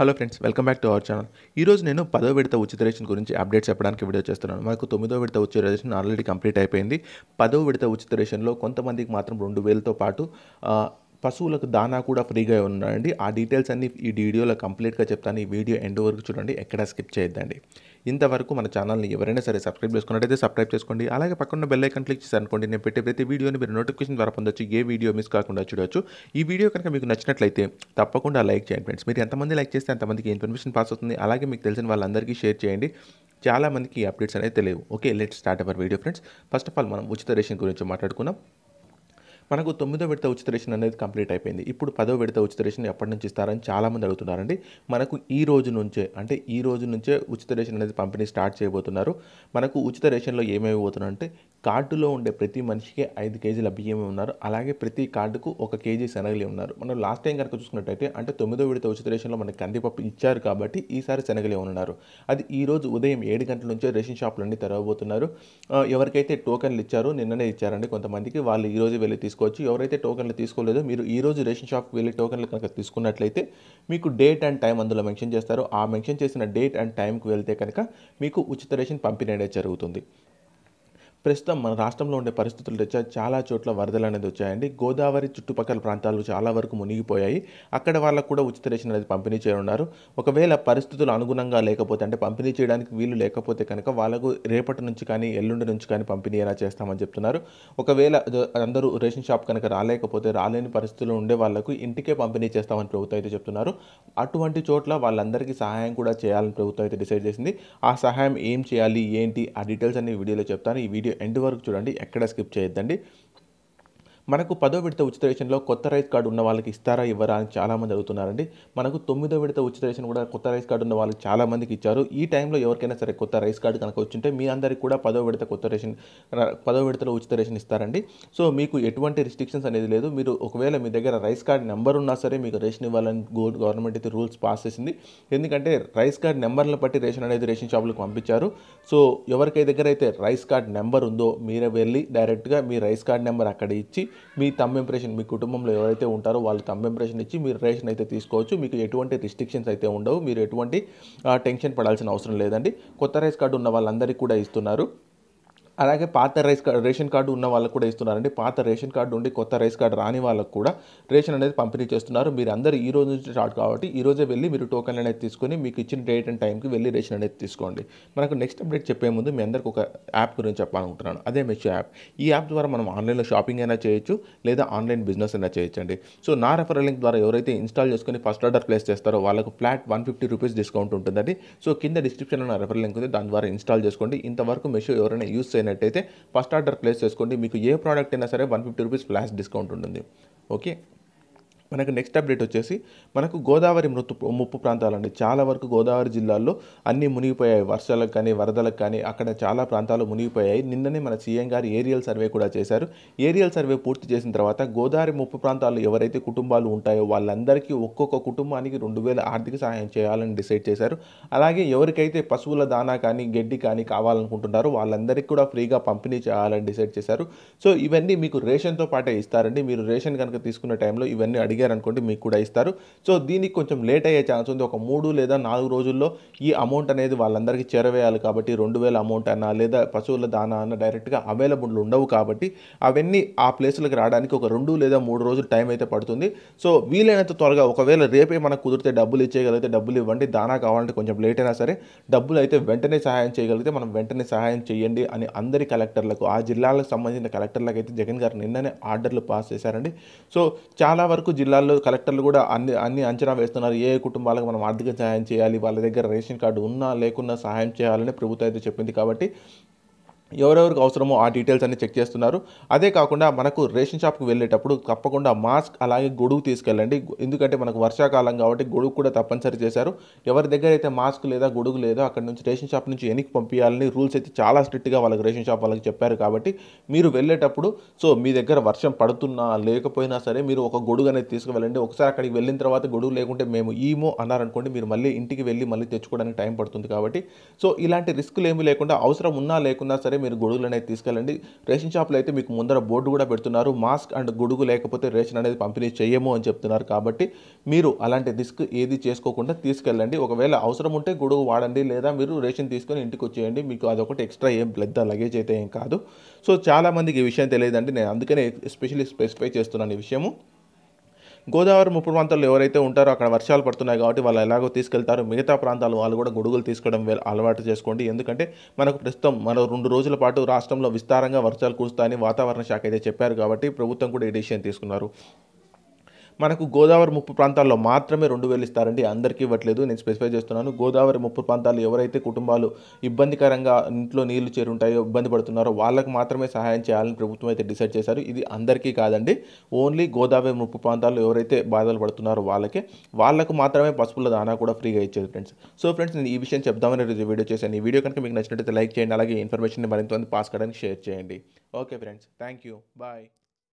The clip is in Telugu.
hello friends welcome back to our channel ఈరోజు నేను పదో విడత ఉచిత రేషన్ గురించి అప్డేట్ చెప్పడానికి వీడియో చేస్తున్నాను మనకు తొమ్మిదో విడత ఉచిత రేషన్ ఆల్రెడీ కంప్లీట్ అయిపోయింది పదో విడత ఉచిత రేషన్లో కొంతమందికి మాత్రం రెండు వేలతో పాటు పశువులకు దానా కూడా ఫ్రీగా ఉన్నాయండి ఆ డీటెయిల్స్ అన్ని ఈ వీడియోలో కంప్లీట్గా చెప్తాను ఈ వీడియో ఎండ్ వరకు చూడండి ఎక్కడ స్కిప్ చేయొద్దండి ఇంతవరకు మన ఛానల్ని ఎవరైనా సరే సబ్స్క్రైబ్ చేసుకున్నట్టయితే సబ్స్క్రైబ్ చేసుకోండి అలాగే పక్కన బెల్ ఐకన్ క్లిక్ చేసి అనుకోండి నేను పెట్టే ప్రతి వీడియోని మీరు నోటిఫికేషన్ ద్వారా పొందొచ్చు ఏ వీడియో మిస్ కాకుండా చూడవచ్చు ఈ వీడియో కనుక మీకు నచ్చినట్లయితే తప్పకుండా లైక్ చేయండి ఫ్రెండ్స్ మీరు ఎంతమంది లైక్ చేస్తే అంతమందికి ఇన్ఫర్మేషన్ పాస్ అవుతుంది అలాగే మీకు తెలిసిన వాళ్ళందరికీ షేర్ చేయండి చాలామందికి అప్డేట్స్ అనేది తెలియవు okay let start our video friends first of all మనం ఉచిత రేషన్ గురించి మాట్లాడుకున్నాం మనకు తొమ్మిదో విడత ఉచిత రేషన్ అనేది కంప్లీట్ అయిపోయింది ఇప్పుడు పదో విడత ఉచిత రేషన్ ఎప్పటి నుంచి ఇస్తారని చాలామంది అడుగుతున్నారండి మనకు ఈ రోజు నుంచే అంటే ఈ రోజు నుంచే ఉచిత రేషన్ అనేది పంపిణీ స్టార్ట్ చేయబోతున్నారు మనకు ఉచిత రేషన్లో ఏమేమి పోతున్నారంటే కార్డులో ఉండే ప్రతి మనిషికి ఐదు కేజీల బియ్యం ఉన్నారు అలాగే ప్రతి కార్డుకు ఒక కేజీ శనగలి ఉన్నారు మనం లాస్ట్ టైం కనుక చూసుకున్నట్టయితే అంటే తొమ్మిదో విడత ఉచిత రేషన్లో మనకి కందిపప్పు ఇచ్చారు కాబట్టి ఈసారి శనగలే ఉన్నారు అది ఈ రోజు ఉదయం ఏడు గంటల నుంచే రేషన్ షాపులన్నీ తెరవబోతున్నారు ఎవరికైతే టోకెన్లు ఇచ్చారో నిన్ననే ఇచ్చారండి కొంతమందికి వాళ్ళు ఈరోజు వెళ్ళి తీసుకు తీసుకోవచ్చు ఎవరైతే టోకెన్లు తీసుకోలేదో మీరు ఈ రోజు రేషన్ షాప్కి వెళ్ళి టోకెన్లు కనుక తీసుకున్నట్లయితే మీకు డేట్ అండ్ టైం అందులో మెన్షన్ చేస్తారు ఆ మెన్షన్ చేసిన డేట్ అండ్ టైంకి వెళ్తే కనుక మీకు ఉచిత రేషన్ పంపిణీ అనేది జరుగుతుంది ప్రస్తుతం మన రాష్ట్రంలో ఉండే పరిస్థితులు తెచ్చా చాలా చోట్ల వరదలు అనేది వచ్చాయండి గోదావరి చుట్టుపక్కల ప్రాంతాలు చాలా వరకు మునిగిపోయాయి అక్కడ వాళ్ళకు కూడా ఉచిత రేషన్ అనేది పంపిణీ చేయనున్నారు ఒకవేళ పరిస్థితులు అనుగుణంగా లేకపోతే అంటే పంపిణీ చేయడానికి వీలు లేకపోతే కనుక వాళ్ళకు రేపటి నుంచి కానీ ఎల్లుండి నుంచి కానీ పంపిణీ ఎలా చేస్తామని చెప్తున్నారు ఒకవేళ అందరూ రేషన్ షాప్ కనుక రాలేకపోతే రాలేని పరిస్థితులు ఉండే వాళ్ళకు ఇంటికే పంపిణీ చేస్తామని ప్రభుత్వం అయితే చెప్తున్నారు అటువంటి చోట్ల వాళ్ళందరికీ సహాయం కూడా చేయాలని ప్రభుత్వం అయితే డిసైడ్ చేసింది ఆ సహాయం ఏం చేయాలి ఏంటి ఆ డీటెయిల్స్ అన్ని వీడియోలో చెప్తాను ఈ వీడియో వీడియో ఎండ్ వరకు చూడండి ఎక్కడ స్కిప్ చేయొద్దండి మనకు పదో విడత ఉచిత రేషన్లో కొత్త రైస్ కార్డు ఉన్న వాళ్ళకి ఇస్తారా ఇవ్వరా అని చాలామంది అడుగుతున్నారండి మనకు తొమ్మిదో విడత ఉచిత రేషన్ కూడా కొత్త రైస్ కార్డు ఉన్న వాళ్ళకి చాలామందికి ఇచ్చారు ఈ టైంలో ఎవరికైనా సరే కొత్త రైస్ కార్డు కనుక వచ్చింటే మీ అందరికీ కూడా పదో విడత కొత్త రేషన్ పదో విడతలో ఉచిత రేషన్ ఇస్తారండి సో మీకు ఎటువంటి రిస్ట్రిక్షన్స్ అనేది లేదు మీరు ఒకవేళ మీ దగ్గర రైస్ కార్డ్ నెంబర్ ఉన్నా సరే మీకు రేషన్ ఇవ్వాలని గవర్నమెంట్ అయితే రూల్స్ పాస్ చేసింది ఎందుకంటే రైస్ కార్డ్ నెంబర్లను బట్టి రేషన్ అనేది రేషన్ షాపులకు పంపించారు సో ఎవరికై దగ్గర అయితే రైస్ కార్డ్ నెంబర్ ఉందో మీరే వెళ్ళి డైరెక్ట్గా మీ రైస్ కార్డ్ నెంబర్ అక్కడ ఇచ్చి మీ తమ్ ఇంప్రెషన్ మీ కుటుంబంలో ఎవరైతే ఉంటారో వాళ్ళు తమ్ ఇంప్రెషన్ ఇచ్చి మీరు రేషన్ అయితే తీసుకోవచ్చు మీకు ఎటువంటి రిస్ట్రిక్షన్స్ అయితే ఉండవు మీరు ఎటువంటి టెన్షన్ పడాల్సిన అవసరం లేదండి కొత్త రేస్ కార్డు ఉన్న వాళ్ళందరికీ కూడా ఇస్తున్నారు అలాగే పాత రైస్ కార్డు రేషన్ కార్డు ఉన్న వాళ్ళకు కూడా ఇస్తున్నారండి పాత రేషన్ కార్డు ఉండి కొత్త రైస్ కార్డు రాని వాళ్ళకు కూడా రేషన్ అనేది పంపిణీ చేస్తున్నారు మీరు అందరూ ఈ రోజు నుంచి స్టార్ట్ కాబట్టి ఈ రోజే వెళ్ళి మీరు టోకెన్ అనేది తీసుకొని మీకు ఇచ్చిన డేట్ అండ్ టైంకి వెళ్ళి రేషన్ అనేది తీసుకోండి మనకు నెక్స్ట్ అప్డేట్ చెప్పే ముందు మీ అందరికీ ఒక యాప్ గురించి చెప్పాలనుకుంటున్నాను అదే మెషో యాప్ ఈ యాప్ ద్వారా మనం ఆన్లైన్లో షాపింగ్ అయినా చేయొచ్చు లేదా ఆన్లైన్ బిజినెస్ అయినా చేయొచ్చండి సో నా రెఫరల్ లింక్ ద్వారా ఎవరైతే ఇన్స్టాల్ చేసుకొని ఫస్ట్ ఆర్డర్ ప్లేస్ చేస్తారో వాళ్ళకు flat one fifty rupees discount ఉంటుందండి సో కింద డిస్క్రిప్షన్లో నా రెఫరల్ లింక్ ఉంది దాని ద్వారా ఇన్స్టాల్ చేసుకోండి ఇంతవరకు మెషో ఎవరైనా యూస్ చేయని చేసినట్టయితే ఫస్ట్ ఆర్డర్ ప్లేస్ చేసుకోండి మీకు ఏ ప్రోడక్ట్ అయినా సరే one fifty rupees flash discount ఉంటుంది ఓకే మనకు నెక్స్ట్ అప్డేట్ వచ్చేసి మనకు గోదావరి మృతు ముప్పు ప్రాంతాలండి చాలా వరకు గోదావరి జిల్లాల్లో అన్నీ మునిగిపోయాయి వర్షాలకు కానీ వరదలకు కానీ అక్కడ చాలా ప్రాంతాలు మునిగిపోయాయి నిన్ననే మన సీఎం గారు ఏరియల్ సర్వే కూడా చేశారు ఏరియల్ సర్వే పూర్తి చేసిన తర్వాత గోదావరి ముప్పు ప్రాంతాల్లో ఎవరైతే కుటుంబాలు ఉంటాయో వాళ్ళందరికీ ఒక్కొక్క కుటుంబానికి రెండు వేల ఆర్థిక సహాయం చేయాలని డిసైడ్ చేశారు అలాగే ఎవరికైతే పశువుల దానా కానీ గడ్డి కానీ కావాలనుకుంటున్నారో వాళ్ళందరికీ కూడా ఫ్రీగా పంపిణీ చేయాలని డిసైడ్ చేశారు సో ఇవన్నీ మీకు రేషన్తో పాటే ఇస్తారండి మీరు రేషన్ కనుక తీసుకున్న టైంలో ఇవన్నీ అడిగి అడిగారు అనుకోండి మీకు కూడా ఇస్తారు సో దీనికి కొంచెం లేట్ అయ్యే ఛాన్స్ ఉంది ఒక మూడు లేదా నాలుగు రోజుల్లో ఈ అమౌంట్ అనేది వాళ్ళందరికీ చేరవేయాలి కాబట్టి రెండు వేల అమౌంట్ అన్నా లేదా పశువుల దానా అన్న డైరెక్ట్గా అవైలబుల్ ఉండవు కాబట్టి అవన్నీ ఆ ప్లేసులకు రావడానికి ఒక రెండు లేదా మూడు రోజులు టైం అయితే పడుతుంది సో వీలైనంత త్వరగా ఒకవేళ రేపే మనకు కుదిరితే డబ్బులు ఇచ్చేయగలిగితే డబ్బులు ఇవ్వండి దానా కావాలంటే కొంచెం లేట్ అయినా సరే డబ్బులు అయితే వెంటనే సహాయం చేయగలిగితే మనం వెంటనే సహాయం చేయండి అని అందరి కలెక్టర్లకు ఆ జిల్లాలకు సంబంధించిన కలెక్టర్లకు అయితే జగన్ గారు నిన్ననే ఆర్డర్లు పాస్ చేశారండి సో చాలా వరకు జిల్లా జిల్లాల్లో కలెక్టర్లు కూడా అన్ని అన్ని అంచనా వేస్తున్నారు ఏ కుటుంబాలకు మనం ఆర్థిక సహాయం చేయాలి వాళ్ళ దగ్గర రేషన్ కార్డు ఉన్నా లేకున్నా సహాయం చేయాలని ప్రభుత్వం అయితే చెప్పింది కాబట్టి ఎవరెవరికి అవసరమో ఆ డీటెయిల్స్ అన్ని చెక్ చేస్తున్నారు అదే కాకుండా మనకు రేషన్ షాప్కి వెళ్ళేటప్పుడు తప్పకుండా మాస్క్ అలాగే గొడుగు తీసుకెళ్ళండి ఎందుకంటే మనకు వర్షాకాలం కాబట్టి గొడుగు కూడా తప్పనిసరి చేశారు ఎవరి దగ్గర అయితే మాస్క్ లేదా గొడుగు లేదో అక్కడ నుంచి రేషన్ షాప్ నుంచి ఎనికి పంపించాలని రూల్స్ అయితే చాలా స్ట్రిక్ట్గా వాళ్ళకి రేషన్ షాప్ వాళ్ళకి చెప్పారు కాబట్టి మీరు వెళ్ళేటప్పుడు సో మీ దగ్గర వర్షం పడుతున్నా లేకపోయినా సరే మీరు ఒక గొడుగు అనేది తీసుకువెళ్ళండి ఒకసారి అక్కడికి వెళ్ళిన తర్వాత గొడుగు లేకుంటే మేము ఈమో అన్నారనుకోండి మీరు మళ్ళీ ఇంటికి వెళ్ళి మళ్ళీ తెచ్చుకోవడానికి టైం పడుతుంది కాబట్టి సో ఇలాంటి రిస్కులు ఏమీ లేకుండా అవసరం ఉన్నా లేకున్నా సరే మీరు గొడుగులు అనేది తీసుకెళ్ళండి రేషన్ షాప్లో అయితే మీకు ముందర బోర్డు కూడా పెడుతున్నారు మాస్క్ అండ్ గొడుగు లేకపోతే రేషన్ అనేది పంపిణీ చేయము అని చెప్తున్నారు కాబట్టి మీరు అలాంటి రిస్క్ ఏది చేసుకోకుండా తీసుకెళ్ళండి ఒకవేళ అవసరం ఉంటే గొడుగు వాడండి లేదా మీరు రేషన్ తీసుకొని ఇంటికి వచ్చేయండి మీకు అదొకటి ఎక్స్ట్రా ఏం పెద్ద లగేజ్ అయితే ఏం కాదు సో చాలామందికి ఈ విషయం తెలియదండి నేను అందుకనే ఎస్పెషలీ స్పెసిఫై చేస్తున్నాను ఈ విషయము గోదావరి ముప్పు ప్రాంతాల్లో ఎవరైతే ఉంటారో అక్కడ వర్షాలు పడుతున్నాయి కాబట్టి వాళ్ళు ఎలాగో తీసుకెళ్తారు మిగతా ప్రాంతాలు వాళ్ళు కూడా గొడుగులు తీసుకోవడం అలవాటు చేసుకోండి ఎందుకంటే మనకు ప్రస్తుతం మన రెండు రోజుల పాటు రాష్ట్రంలో విస్తారంగా వర్షాలు కురుస్తాయని వాతావరణ శాఖ అయితే చెప్పారు కాబట్టి ప్రభుత్వం కూడా ఈ డిసిషన్ తీసుకున్నారు మనకు గోదావరి ముప్పు ప్రాంతాల్లో మాత్రమే రెండు వేలు ఇస్తారండి అందరికీ ఇవ్వట్లేదు నేను స్పెసిఫై చేస్తున్నాను గోదావరి ముప్పు ప్రాంతాల్లో ఎవరైతే కుటుంబాలు ఇబ్బందికరంగా ఇంట్లో నీళ్లు చేరుంటాయో ఇబ్బంది పడుతున్నారో వాళ్ళకు మాత్రమే సహాయం చేయాలని ప్రభుత్వం అయితే డిసైడ్ చేశారు ఇది అందరికీ కాదండి ఓన్లీ గోదావరి ముప్పు ప్రాంతాల్లో ఎవరైతే బాధలు పడుతున్నారో వాళ్ళకే వాళ్ళకు మాత్రమే పసుపుల దానా కూడా ఫ్రీగా ఇచ్చేది ఫ్రెండ్స్ సో ఫ్రెండ్స్ నేను ఈ విషయం చెప్దామని రోజు వీడియో చేశాను ఈ వీడియో కనుక మీకు నచ్చినట్టయితే లైక్ చేయండి అలాగే ఇన్ఫర్మేషన్ మరింత పాస్ కావడానికి షేర్ చేయండి okay friends thank you bye